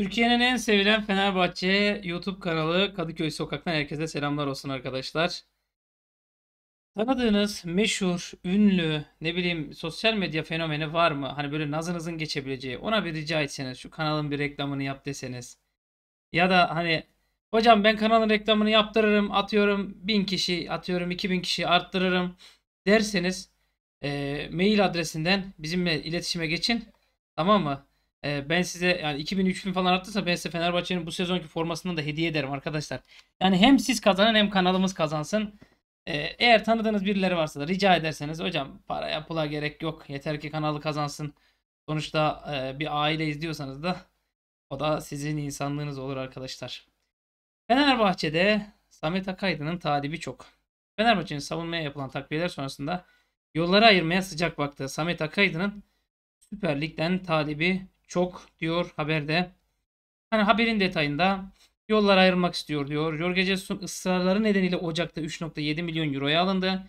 Türkiye'nin en sevilen Fenerbahçe YouTube kanalı Kadıköy Sokak'tan herkese selamlar olsun arkadaşlar. Tanıdığınız meşhur, ünlü, ne bileyim sosyal medya fenomeni var mı? Hani böyle nazınızın geçebileceği ona bir rica etseniz şu kanalın bir reklamını yap deseniz. Ya da hani hocam ben kanalın reklamını yaptırırım atıyorum 1000 kişi atıyorum 2000 kişi arttırırım derseniz e, mail adresinden bizimle iletişime geçin. Tamam mı? E, ben size yani 2000-3000 falan attıysa ben size Fenerbahçe'nin bu sezonki formasını da hediye ederim arkadaşlar. Yani hem siz kazanın hem kanalımız kazansın. E, eğer tanıdığınız birileri varsa da rica ederseniz hocam paraya pula gerek yok. Yeter ki kanalı kazansın. Sonuçta e, bir aile izliyorsanız da o da sizin insanlığınız olur arkadaşlar. Fenerbahçe'de Samet Akaydın'ın talibi çok. Fenerbahçe'nin savunmaya yapılan takviyeler sonrasında yolları ayırmaya sıcak baktı. Samet Akaydın'ın Süper Lig'den talibi çok diyor haberde. Hani haberin detayında yollar ayrılmak istiyor diyor. Jorge Jesus'un ısrarları nedeniyle Ocak'ta 3.7 milyon euroya alındı.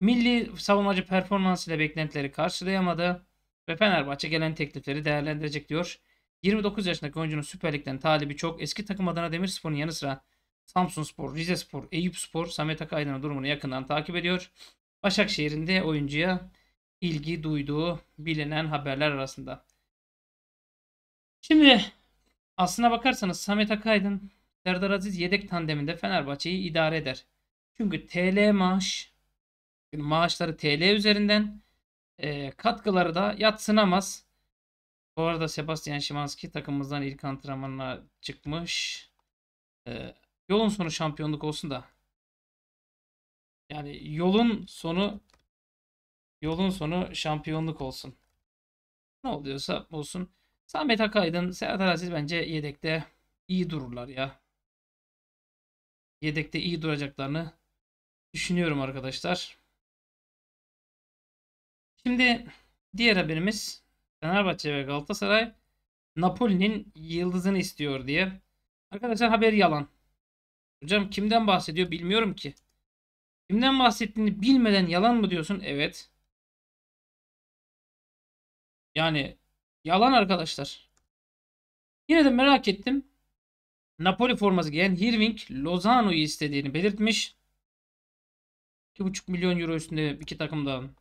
Milli savunmacı ile beklentileri karşılayamadı ve Fenerbahçe gelen teklifleri değerlendirecek diyor. 29 yaşındaki oyuncunun Süper Lig'den talibi çok. Eski takım Adana Demirspor'un yanı sıra Samsun Spor, Rize Spor, Eyüp Spor, Samet Akaydın'ın durumunu yakından takip ediyor. Başakşehir'in de oyuncuya ilgi duyduğu bilinen haberler arasında. Şimdi aslına bakarsanız Samet Akaydın, Serdar Aziz yedek tandeminde Fenerbahçe'yi idare eder. Çünkü TL maaş, maaşları TL üzerinden e, katkıları da yatsınamaz. Bu arada Sebastian Szymanski takımımızdan ilk antrenmanına çıkmış. E, yolun sonu şampiyonluk olsun da. Yani yolun sonu yolun sonu şampiyonluk olsun. Ne oluyorsa olsun. Samet Akaydın, Serhat Araziz bence yedekte iyi dururlar ya. Yedekte iyi duracaklarını düşünüyorum arkadaşlar. Şimdi diğer haberimiz Fenerbahçe ve Galatasaray Napoli'nin yıldızını istiyor diye. Arkadaşlar haber yalan. Hocam kimden bahsediyor bilmiyorum ki. Kimden bahsettiğini bilmeden yalan mı diyorsun? Evet. Yani Yalan arkadaşlar. Yine de merak ettim. Napoli forması giyen Hirving Lozano'yu istediğini belirtmiş. 2,5 milyon euro üstünde iki takımdan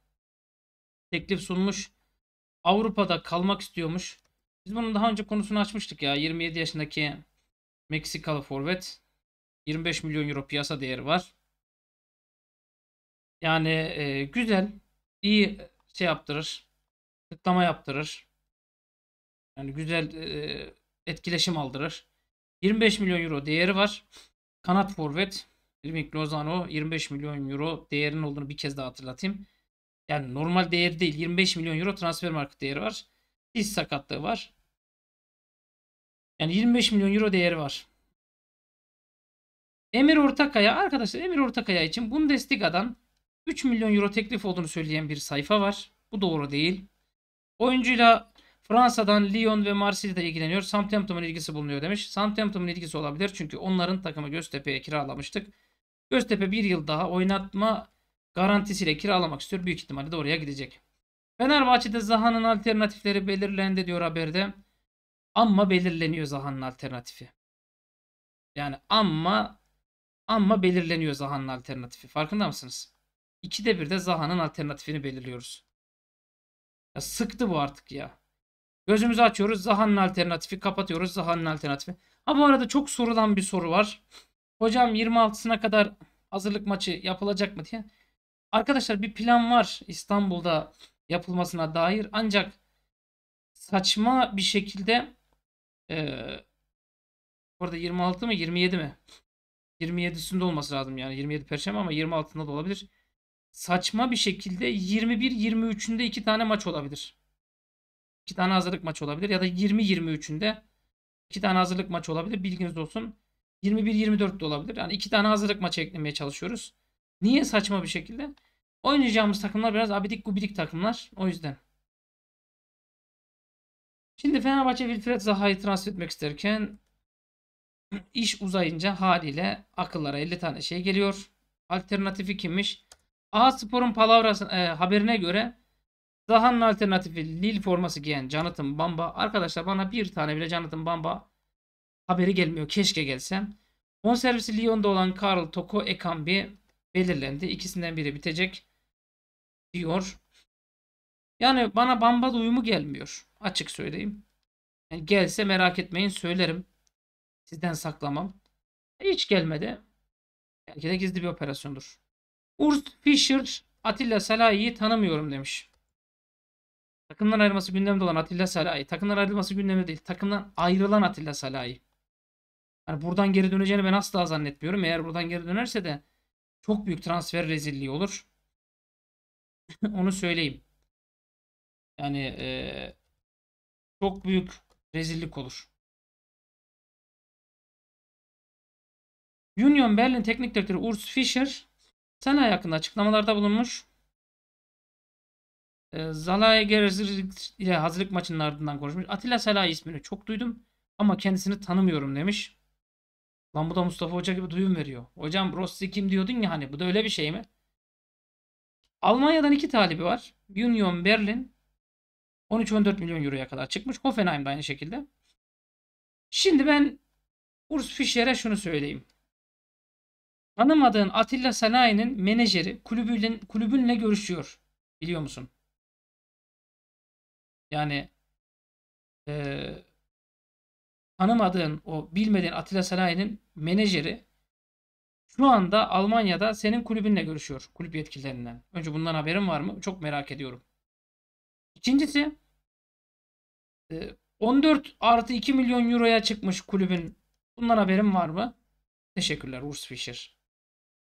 teklif sunmuş. Avrupa'da kalmak istiyormuş. Biz bunun daha önce konusunu açmıştık ya. 27 yaşındaki Meksikalı forvet. 25 milyon euro piyasa değeri var. Yani e, güzel, iyi şey yaptırır. Tıklama yaptırır. Yani güzel e, etkileşim aldırır. 25 milyon euro değeri var. Kanat forvet Irving Lozano 25 milyon euro değerinin olduğunu bir kez daha hatırlatayım. Yani normal değeri değil. 25 milyon euro transfer market değeri var. Diz sakatlığı var. Yani 25 milyon euro değeri var. Emir Ortakaya arkadaşlar Emir Ortakaya için Bundesliga'dan 3 milyon euro teklif olduğunu söyleyen bir sayfa var. Bu doğru değil. Oyuncuyla Fransa'dan Lyon ve Marsilya'da ilgileniyor. Southampton'un ilgisi bulunuyor demiş. Southampton'un ilgisi olabilir çünkü onların takımı Göztepe'ye kiralamıştık. Göztepe bir yıl daha oynatma garantisiyle kiralamak istiyor. Büyük ihtimalle de oraya gidecek. Fenerbahçe'de Zaha'nın alternatifleri belirlendi diyor haberde. Ama belirleniyor Zaha'nın alternatifi. Yani ama ama belirleniyor Zaha'nın alternatifi. Farkında mısınız? İkide bir de Zaha'nın alternatifini belirliyoruz. Ya sıktı bu artık ya. Gözümüzü açıyoruz. Zaha'nın alternatifi. Kapatıyoruz. Zaha'nın alternatifi. Ha bu arada çok sorulan bir soru var. Hocam 26'sına kadar hazırlık maçı yapılacak mı diye. Arkadaşlar bir plan var İstanbul'da yapılmasına dair. Ancak saçma bir şekilde e, orada 26 mı 27 mi? 27'sinde olması lazım yani 27 Perşembe ama 26'sında da olabilir. Saçma bir şekilde 21-23'ünde iki tane maç olabilir. 2 tane hazırlık maçı olabilir ya da 20-23'ünde 2 tane hazırlık maçı olabilir. Bilginiz olsun. 21-24 de olabilir. Yani 2 tane hazırlık maçı eklemeye çalışıyoruz. Niye saçma bir şekilde? Oynayacağımız takımlar biraz abidik gubidik takımlar. O yüzden. Şimdi Fenerbahçe Wilfred Zaha'yı transfer etmek isterken iş uzayınca haliyle akıllara 50 tane şey geliyor. Alternatifi kimmiş? A Spor'un e, haberine göre Zahan'ın alternatifi lil forması giyen Jonathan Bamba. Arkadaşlar bana bir tane bile Jonathan Bamba haberi gelmiyor. Keşke gelsem. servisi Lyon'da olan Karl Toko Ekambi belirlendi. İkisinden biri bitecek diyor. Yani bana Bamba uyumu gelmiyor. Açık söyleyeyim. Yani gelse merak etmeyin söylerim. Sizden saklamam. Hiç gelmedi. Belki de gizli bir operasyondur. Urs Fischer Atilla Salahi'yi tanımıyorum demiş. Takımdan ayrılması gündemde olan Atilla Salahi. Takımdan ayrılması gündemde değil. Takımdan ayrılan Atilla Salahi. Yani buradan geri döneceğini ben asla zannetmiyorum. Eğer buradan geri dönerse de çok büyük transfer rezilliği olur. Onu söyleyeyim. Yani e, çok büyük rezillik olur. Union Berlin Teknik Direktörü Urs Fischer sen hakkında açıklamalarda bulunmuş. E, ee, Zala'ya gereksiz hazırlık maçının ardından konuşmuş. Atilla Salay ismini çok duydum ama kendisini tanımıyorum demiş. Lan bu da Mustafa Hoca gibi duyum veriyor. Hocam Rossi kim diyordun ya hani bu da öyle bir şey mi? Almanya'dan iki talibi var. Union Berlin 13-14 milyon euroya kadar çıkmış. Hoffenheim de aynı şekilde. Şimdi ben Urs Fischer'e şunu söyleyeyim. Tanımadığın Atilla Sanayi'nin menajeri kulübüyle, kulübünle görüşüyor. Biliyor musun? Yani e, tanımadığın o bilmediğin Atilla Salahi'nin menajeri şu anda Almanya'da senin kulübünle görüşüyor. Kulüp yetkililerinden. Önce bundan haberin var mı? Çok merak ediyorum. İkincisi 14 e, artı 2 milyon euroya çıkmış kulübün. Bundan haberin var mı? Teşekkürler Urs Fischer.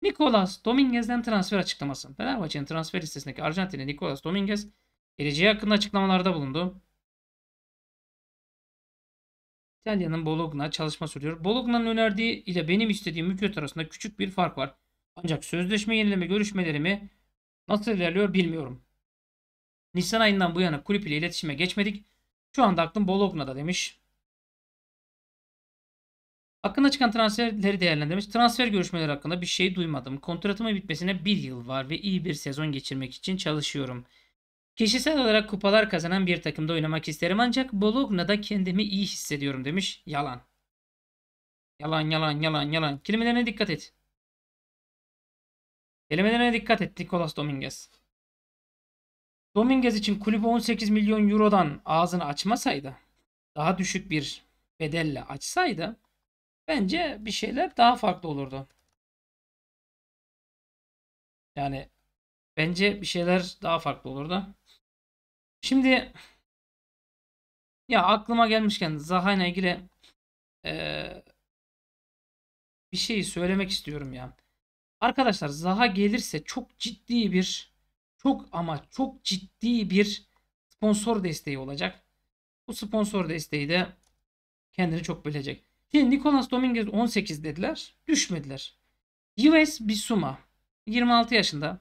Nicolas Dominguez'den transfer açıklaması. Fenerbahçe'nin transfer listesindeki Arjantinli Nicolas Dominguez Geleceği hakkında açıklamalarda bulundu. İtalya'nın Bologna çalışma sürüyor. Bologna'nın önerdiği ile benim istediğim hükümet arasında küçük bir fark var. Ancak sözleşme yenileme görüşmelerimi nasıl ilerliyor bilmiyorum. Nisan ayından bu yana kulüp ile iletişime geçmedik. Şu anda aklım Bologna'da demiş. Hakkında çıkan transferleri değerlendirmiş. Transfer görüşmeleri hakkında bir şey duymadım. Kontratımın bitmesine bir yıl var ve iyi bir sezon geçirmek için çalışıyorum. Kişisel olarak kupalar kazanan bir takımda oynamak isterim ancak Bologna'da kendimi iyi hissediyorum demiş. Yalan. Yalan yalan yalan yalan. Kelimelerine dikkat et. Kelimelerine dikkat et Nicolas Dominguez. Dominguez için kulübü 18 milyon eurodan ağzını açmasaydı, daha düşük bir bedelle açsaydı bence bir şeyler daha farklı olurdu. Yani bence bir şeyler daha farklı olurdu. Şimdi ya aklıma gelmişken Zaha'yla ilgili e, bir şey söylemek istiyorum ya. Arkadaşlar Zaha gelirse çok ciddi bir çok ama çok ciddi bir sponsor desteği olacak. Bu sponsor desteği de kendini çok bilecek. Şimdi Nicolas Dominguez 18 dediler. Düşmediler. Yves Bissouma 26 yaşında.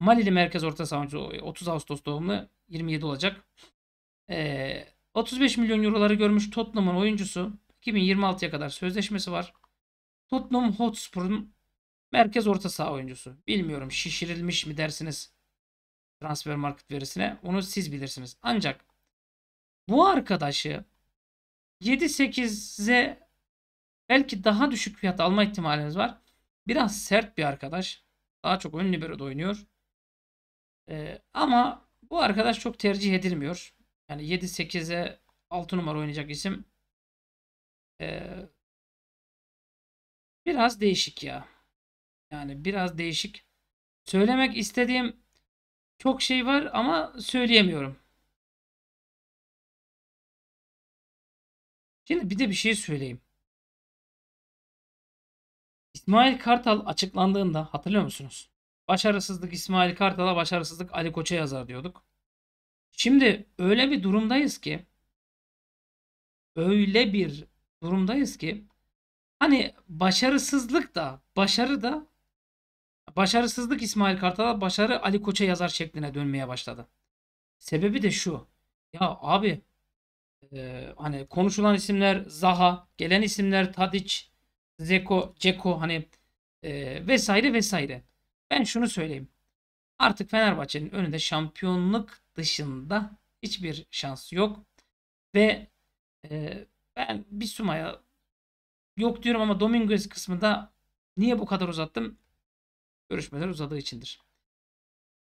Malili merkez orta sahancı 30 Ağustos doğumlu. 27 olacak. Ee, 35 milyon euroları görmüş Tottenham'ın oyuncusu 2026'ya kadar sözleşmesi var. Tottenham Hotspur'un merkez orta saha oyuncusu. Bilmiyorum şişirilmiş mi dersiniz transfer market verisine. Onu siz bilirsiniz. Ancak bu arkadaşı 7-8'e belki daha düşük fiyat alma ihtimaliniz var. Biraz sert bir arkadaş. Daha çok ön libero oynuyor. Ee, ama bu arkadaş çok tercih edilmiyor. Yani 7-8'e 6 numara oynayacak isim. Ee, biraz değişik ya. Yani biraz değişik. Söylemek istediğim çok şey var ama söyleyemiyorum. Şimdi bir de bir şey söyleyeyim. İsmail Kartal açıklandığında hatırlıyor musunuz? Başarısızlık İsmail Kartal'a, başarısızlık Ali Koç'a yazar diyorduk. Şimdi öyle bir durumdayız ki öyle bir durumdayız ki hani başarısızlık da başarı da başarısızlık İsmail Kartal'a başarı Ali Koç'a yazar şekline dönmeye başladı. Sebebi de şu. Ya abi e, hani konuşulan isimler Zaha, gelen isimler Tadic, Zeko, Ceko hani e, vesaire vesaire. Ben şunu söyleyeyim. Artık Fenerbahçe'nin önünde şampiyonluk dışında hiçbir şans yok. Ve e, ben sumaya yok diyorum ama Dominguez kısmında niye bu kadar uzattım? Görüşmeler uzadığı içindir.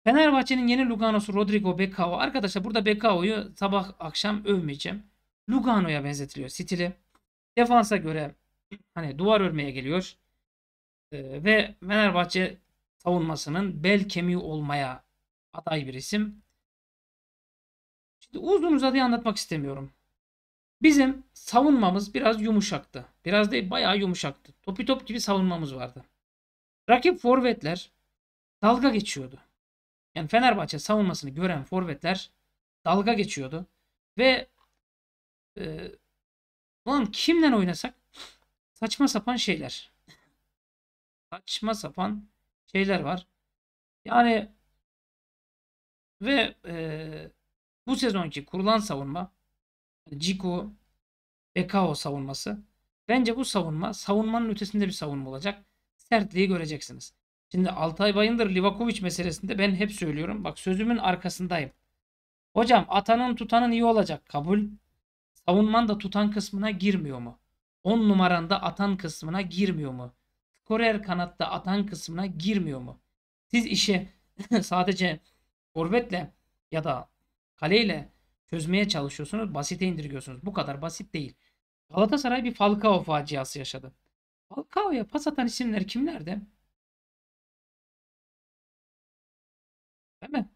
Fenerbahçe'nin yeni Lugano'su Rodrigo Becao. Arkadaşlar burada Becao'yu sabah akşam övmeyeceğim. Lugano'ya benzetiliyor stili. Defansa göre hani duvar örmeye geliyor. Ee, ve Fenerbahçe savunmasının bel kemiği olmaya aday bir isim. Şimdi uzun uzadıya anlatmak istemiyorum. Bizim savunmamız biraz yumuşaktı. Biraz değil bayağı yumuşaktı. Topi top gibi savunmamız vardı. Rakip forvetler dalga geçiyordu. Yani Fenerbahçe savunmasını gören forvetler dalga geçiyordu. Ve e, ulan kimden oynasak saçma sapan şeyler. saçma sapan şeyler var. Yani ve e, bu sezonki kurulan savunma Ciko, Bekao savunması bence bu savunma savunmanın ötesinde bir savunma olacak. Sertliği göreceksiniz. Şimdi Altay Bayındır Livakovic meselesinde ben hep söylüyorum. Bak sözümün arkasındayım. Hocam atanın tutanın iyi olacak kabul. Savunman da tutan kısmına girmiyor mu? 10 numaranda atan kısmına girmiyor mu? skorer kanatta atan kısmına girmiyor mu? Siz işi sadece forvetle ya da kaleyle çözmeye çalışıyorsunuz. Basite indirgiyorsunuz. Bu kadar basit değil. Galatasaray bir Falcao faciası yaşadı. Falcao'ya pas atan isimler kimlerdi? Değil mi?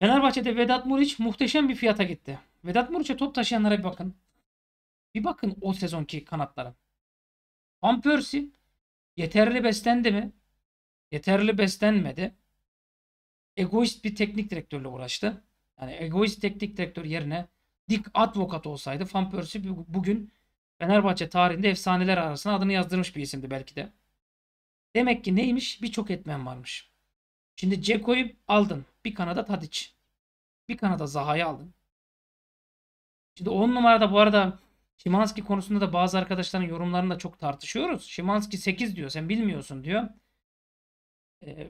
Fenerbahçe'de Vedat Muriç muhteşem bir fiyata gitti. Vedat Muriç'e top taşıyanlara bir bakın. Bir bakın o sezonki kanatlara. Van Persie yeterli beslendi mi? Yeterli beslenmedi. Egoist bir teknik direktörle uğraştı. Yani egoist teknik direktör yerine dik Advokat olsaydı Van Persie bugün Fenerbahçe tarihinde efsaneler arasına adını yazdırmış bir isimdi belki de. Demek ki neymiş? Birçok etmen varmış. Şimdi Ceko'yu aldın. Bir kanada Tadic. Bir kanada Zaha'yı aldın. Şimdi 10 numarada bu arada Şimanski konusunda da bazı arkadaşların yorumlarında çok tartışıyoruz. Şimanski 8 diyor sen bilmiyorsun diyor. Ee,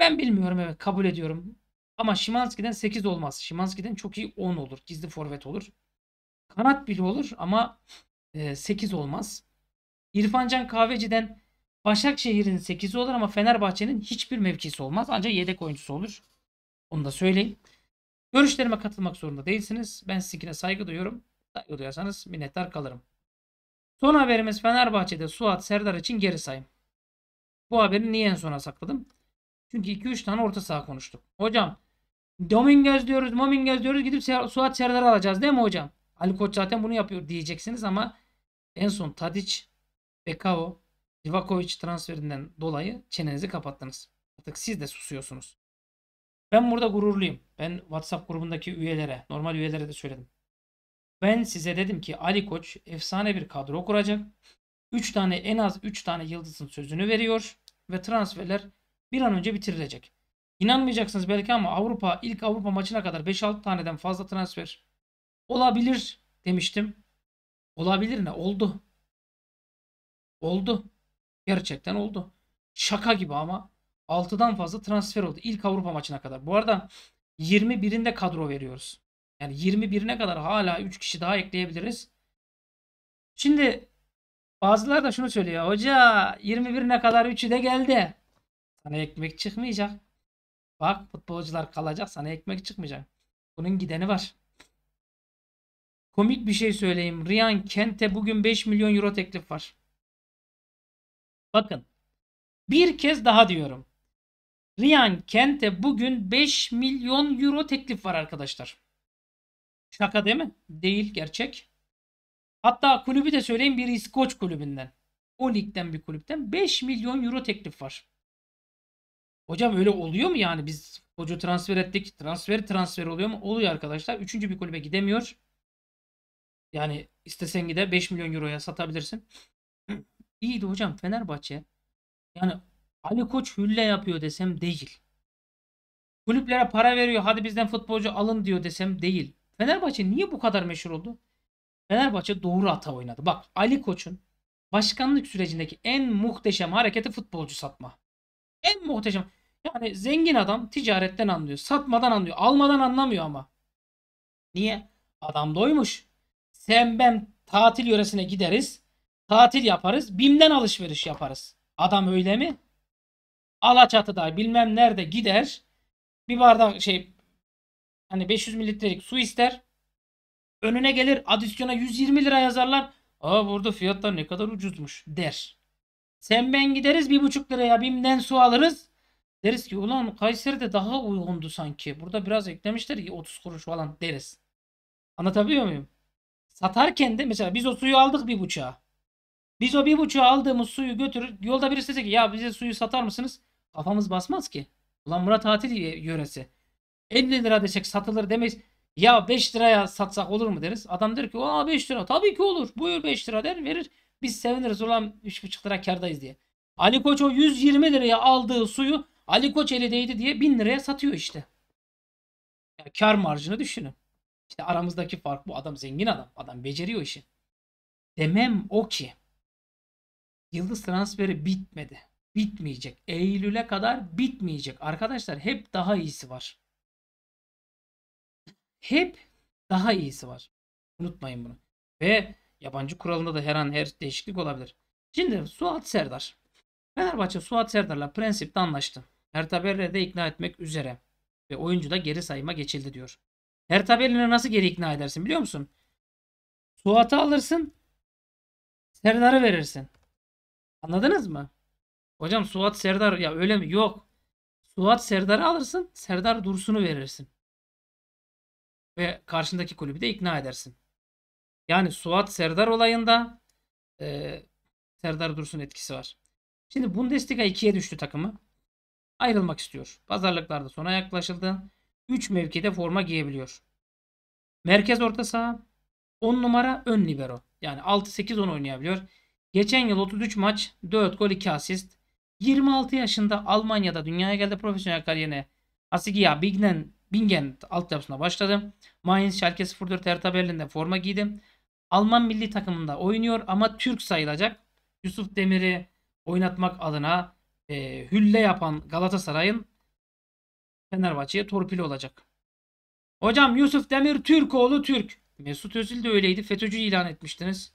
ben bilmiyorum evet kabul ediyorum. Ama Şimanski'den 8 olmaz. Şimanski'den çok iyi 10 olur. Gizli forvet olur. Kanat bile olur ama 8 e, olmaz. İrfancan Kahveci'den Başakşehir'in 8'i olur ama Fenerbahçe'nin hiçbir mevkisi olmaz. Ancak yedek oyuncusu olur. Onu da söyleyeyim. Görüşlerime katılmak zorunda değilsiniz. Ben sizinkine saygı duyuyorum. Saygı duyarsanız minnettar kalırım. Son haberimiz Fenerbahçe'de Suat Serdar için geri sayım. Bu haberi niye en sona sakladım? Çünkü 2-3 tane orta saha konuştuk. Hocam Dominguez diyoruz, Dominguez diyoruz gidip Suat Serdar alacağız değil mi hocam? Ali Koç zaten bunu yapıyor diyeceksiniz ama en son Tadic, Bekao, Divakovic transferinden dolayı çenenizi kapattınız. Artık siz de susuyorsunuz. Ben burada gururluyum. Ben WhatsApp grubundaki üyelere, normal üyelere de söyledim. Ben size dedim ki Ali Koç efsane bir kadro kuracak. 3 tane en az 3 tane yıldızın sözünü veriyor ve transferler bir an önce bitirilecek. İnanmayacaksınız belki ama Avrupa ilk Avrupa maçına kadar 5-6 taneden fazla transfer olabilir demiştim. Olabilir ne? Oldu. Oldu. Gerçekten oldu. Şaka gibi ama 6'dan fazla transfer oldu ilk Avrupa maçına kadar. Bu arada 21'inde kadro veriyoruz. Yani 21'ine kadar hala 3 kişi daha ekleyebiliriz. Şimdi bazılar da şunu söylüyor. Hoca 21'ine kadar 3'ü de geldi. Sana ekmek çıkmayacak. Bak futbolcular kalacak sana ekmek çıkmayacak. Bunun gideni var. Komik bir şey söyleyeyim. Ryan Kent'e bugün 5 milyon euro teklif var. Bakın. Bir kez daha diyorum. Ryan Kent'e bugün 5 milyon euro teklif var arkadaşlar. Şaka değil mi? Değil gerçek. Hatta kulübü de söyleyeyim bir İskoç kulübünden. O ligden bir kulüpten 5 milyon euro teklif var. Hocam öyle oluyor mu yani? Biz hoca transfer ettik. Transfer transfer oluyor mu? Oluyor arkadaşlar. Üçüncü bir kulübe gidemiyor. Yani istesen gide 5 milyon euroya satabilirsin. İyiydi hocam Fenerbahçe. Yani Ali Koç hülle yapıyor desem değil. Kulüplere para veriyor. Hadi bizden futbolcu alın diyor desem değil. Fenerbahçe niye bu kadar meşhur oldu? Fenerbahçe doğru ata oynadı. Bak Ali Koç'un başkanlık sürecindeki en muhteşem hareketi futbolcu satma. En muhteşem. Yani zengin adam ticaretten anlıyor. Satmadan anlıyor. Almadan anlamıyor ama. Niye? Adam doymuş. Sen ben tatil yöresine gideriz. Tatil yaparız. bimden alışveriş yaparız. Adam öyle mi? Alaçatı'da bilmem nerede gider. Bir bardak şey hani 500 mililitrelik su ister. Önüne gelir adisyona 120 lira yazarlar. Aa burada fiyatlar ne kadar ucuzmuş der. Sen ben gideriz 1,5 liraya BİM'den su alırız. Deriz ki ulan Kayseri'de daha uygundu sanki. Burada biraz eklemişler ki 30 kuruş falan deriz. Anlatabiliyor muyum? Satarken de mesela biz o suyu aldık bir buçuğa. Biz o bir buçuğa aldığımız suyu götürür. Yolda birisi dese ki ya bize suyu satar mısınız? Kafamız basmaz ki. Ulan Murat tatil yöresi. 50 lira desek satılır demeyiz. Ya 5 liraya satsak olur mu deriz. Adam der ki aa 5 lira tabii ki olur. Buyur 5 lira der verir. Biz seviniriz ulan 3,5 lira kardayız diye. Ali Koç o 120 liraya aldığı suyu Ali Koç eli diye 1000 liraya satıyor işte. Yani kar marjını düşünün. İşte aramızdaki fark bu. Adam zengin adam. Adam beceriyor işi. Demem o ki yıldız transferi bitmedi. Bitmeyecek. Eylül'e kadar bitmeyecek. Arkadaşlar hep daha iyisi var hep daha iyisi var. Unutmayın bunu. Ve yabancı kuralında da her an her değişiklik olabilir. Şimdi Suat Serdar. Fenerbahçe Suat Serdar'la prensipte anlaştı. Ertabelli'ye de ikna etmek üzere. Ve oyuncu da geri sayıma geçildi diyor. Ertabelli'ne nasıl geri ikna edersin biliyor musun? Suat'ı alırsın. Serdar'ı verirsin. Anladınız mı? Hocam Suat Serdar ya öyle mi? Yok. Suat Serdar'ı alırsın. Serdar Dursun'u verirsin ve karşındaki kulübü de ikna edersin. Yani Suat Serdar olayında e, Serdar Dursun etkisi var. Şimdi Bundesliga 2'ye düştü takımı. Ayrılmak istiyor. Pazarlıklarda sona yaklaşıldı. 3 mevkide forma giyebiliyor. Merkez orta saha 10 numara ön libero. Yani 6-8-10 oynayabiliyor. Geçen yıl 33 maç 4 gol 2 asist. 26 yaşında Almanya'da dünyaya geldi profesyonel kariyerine. Asigia Bignen Bingen altyapısına başladım. Mainz, Schalke 04 Hertha Berlin'de forma giydim. Alman milli takımında oynuyor ama Türk sayılacak. Yusuf Demir'i oynatmak adına e, hülle yapan Galatasaray'ın Fenerbahçe'ye torpili olacak. Hocam Yusuf Demir Türk oğlu Türk. Mesut Özil de öyleydi. FETÖ'cü ilan etmiştiniz.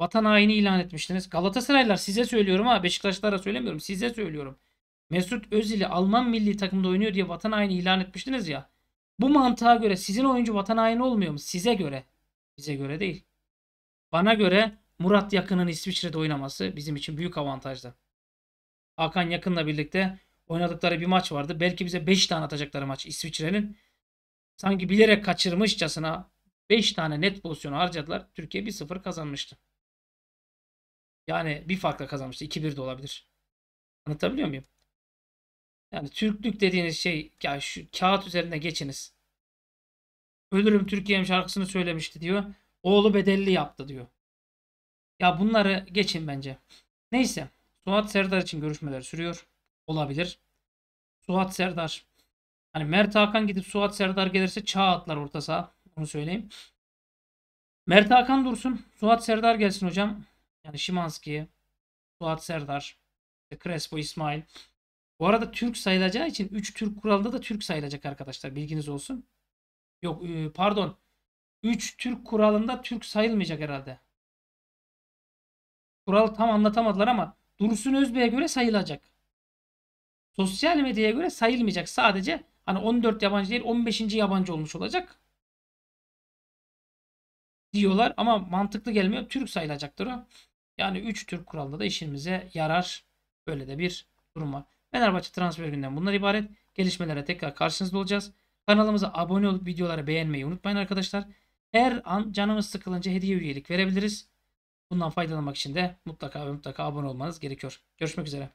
Vatan haini ilan etmiştiniz. Galatasaraylar size söylüyorum ama Beşiktaşlara söylemiyorum. Size söylüyorum. Mesut Özil'i Alman milli takımda oynuyor diye vatan haini ilan etmiştiniz ya. Bu mantığa göre sizin oyuncu vatan haini olmuyor mu? Size göre. Bize göre değil. Bana göre Murat Yakın'ın İsviçre'de oynaması bizim için büyük avantajdı. Hakan Yakın'la birlikte oynadıkları bir maç vardı. Belki bize 5 tane atacakları maç İsviçre'nin. Sanki bilerek kaçırmışçasına 5 tane net pozisyon harcadılar. Türkiye 1-0 kazanmıştı. Yani bir farkla kazanmıştı. 2-1 de olabilir. Anlatabiliyor muyum? Yani Türklük dediğiniz şey ya şu kağıt üzerine geçiniz. Ölürüm Türkiye'm şarkısını söylemişti diyor. Oğlu bedelli yaptı diyor. Ya bunları geçin bence. Neyse. Suat Serdar için görüşmeler sürüyor. Olabilir. Suat Serdar. Hani Mert Hakan gidip Suat Serdar gelirse çağ atlar orta saha. Onu söyleyeyim. Mert Hakan dursun. Suat Serdar gelsin hocam. Yani Şimanski, Suat Serdar, Crespo İsmail. Bu arada Türk sayılacağı için 3 Türk kuralında da Türk sayılacak arkadaşlar. Bilginiz olsun. Yok e, pardon. 3 Türk kuralında Türk sayılmayacak herhalde. Kuralı tam anlatamadılar ama Dursun Özbey'e göre sayılacak. Sosyal medyaya göre sayılmayacak. Sadece hani 14 yabancı değil 15. yabancı olmuş olacak. Diyorlar ama mantıklı gelmiyor. Türk sayılacaktır o. Yani 3 Türk kuralında da işimize yarar. Böyle de bir durum var. Fenerbahçe transfer günden bunlar ibaret. Gelişmelere tekrar karşınızda olacağız. Kanalımıza abone olup videoları beğenmeyi unutmayın arkadaşlar. Her an canımız sıkılınca hediye üyelik verebiliriz. Bundan faydalanmak için de mutlaka ve mutlaka abone olmanız gerekiyor. Görüşmek üzere.